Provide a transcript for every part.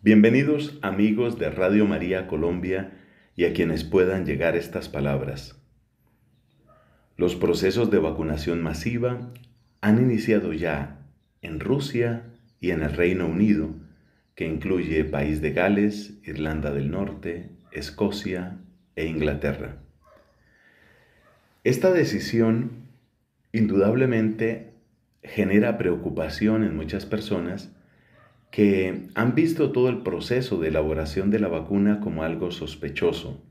Bienvenidos amigos de Radio María Colombia y a quienes puedan llegar estas palabras. Los procesos de vacunación masiva han iniciado ya en Rusia y en el Reino Unido, que incluye País de Gales, Irlanda del Norte, Escocia e Inglaterra. Esta decisión indudablemente genera preocupación en muchas personas que han visto todo el proceso de elaboración de la vacuna como algo sospechoso.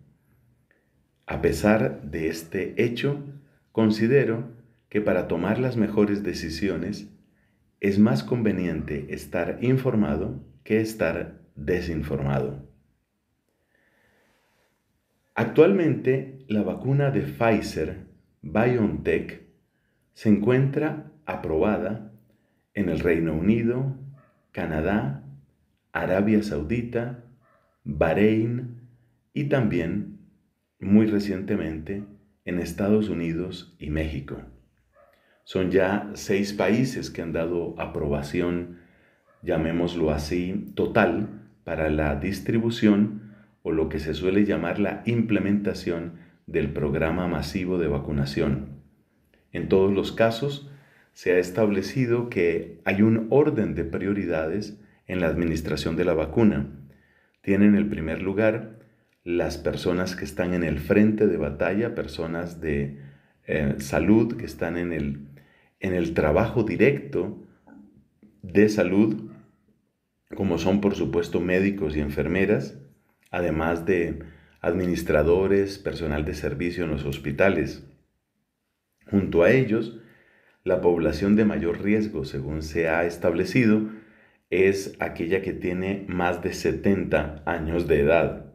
A pesar de este hecho, considero que para tomar las mejores decisiones es más conveniente estar informado que estar desinformado. Actualmente, la vacuna de Pfizer BioNTech se encuentra aprobada en el Reino Unido, Canadá, Arabia Saudita, Bahrein y también, muy recientemente, en Estados Unidos y México. Son ya seis países que han dado aprobación, llamémoslo así, total para la distribución o lo que se suele llamar la implementación del programa masivo de vacunación. En todos los casos, se ha establecido que hay un orden de prioridades en la administración de la vacuna. Tienen el primer lugar las personas que están en el frente de batalla, personas de eh, salud que están en el, en el trabajo directo de salud, como son por supuesto médicos y enfermeras, además de administradores, personal de servicio en los hospitales. Junto a ellos, la población de mayor riesgo, según se ha establecido, es aquella que tiene más de 70 años de edad.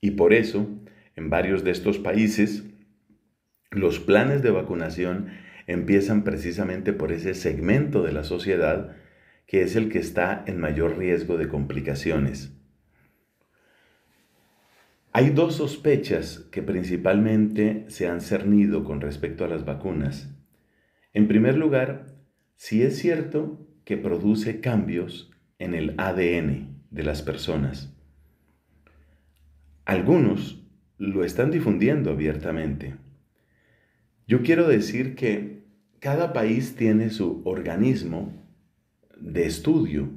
Y por eso, en varios de estos países, los planes de vacunación empiezan precisamente por ese segmento de la sociedad que es el que está en mayor riesgo de complicaciones. Hay dos sospechas que principalmente se han cernido con respecto a las vacunas. En primer lugar, si es cierto que produce cambios en el ADN de las personas. Algunos lo están difundiendo abiertamente. Yo quiero decir que cada país tiene su organismo de estudio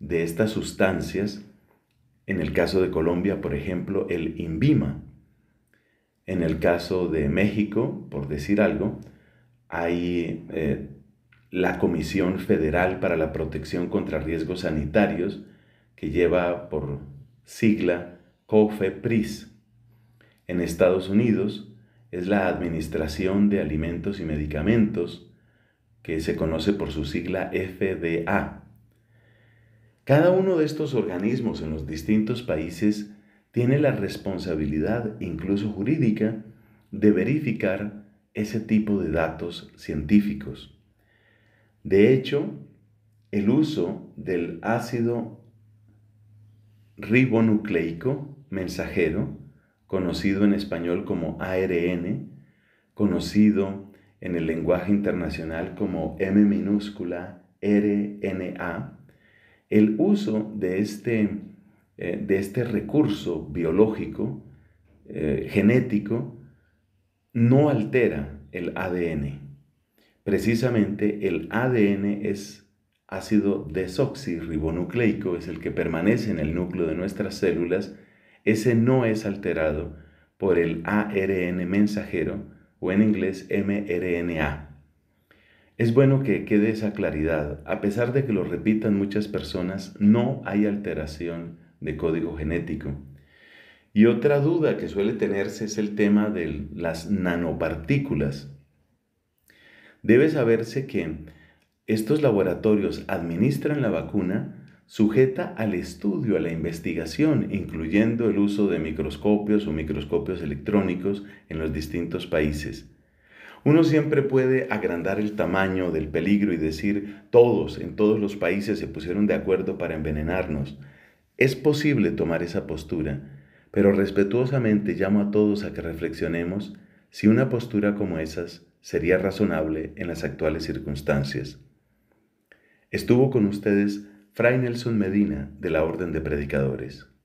de estas sustancias. En el caso de Colombia, por ejemplo, el INVIMA. En el caso de México, por decir algo, hay eh, la Comisión Federal para la Protección contra Riesgos Sanitarios, que lleva por sigla COFEPRIS. En Estados Unidos es la Administración de Alimentos y Medicamentos, que se conoce por su sigla FDA. Cada uno de estos organismos en los distintos países tiene la responsabilidad, incluso jurídica, de verificar ese tipo de datos científicos. De hecho, el uso del ácido ribonucleico mensajero, conocido en español como ARN, conocido en el lenguaje internacional como M minúscula RNA, el uso de este, eh, de este recurso biológico, eh, genético, no altera el ADN. Precisamente el ADN es ácido desoxirribonucleico, es el que permanece en el núcleo de nuestras células. Ese no es alterado por el ARN mensajero o en inglés mRNA. Es bueno que quede esa claridad. A pesar de que lo repitan muchas personas, no hay alteración de código genético. Y otra duda que suele tenerse es el tema de las nanopartículas. Debe saberse que estos laboratorios administran la vacuna sujeta al estudio, a la investigación, incluyendo el uso de microscopios o microscopios electrónicos en los distintos países. Uno siempre puede agrandar el tamaño del peligro y decir todos en todos los países se pusieron de acuerdo para envenenarnos. Es posible tomar esa postura, pero respetuosamente llamo a todos a que reflexionemos si una postura como esas sería razonable en las actuales circunstancias. Estuvo con ustedes Fray Nelson Medina de la Orden de Predicadores.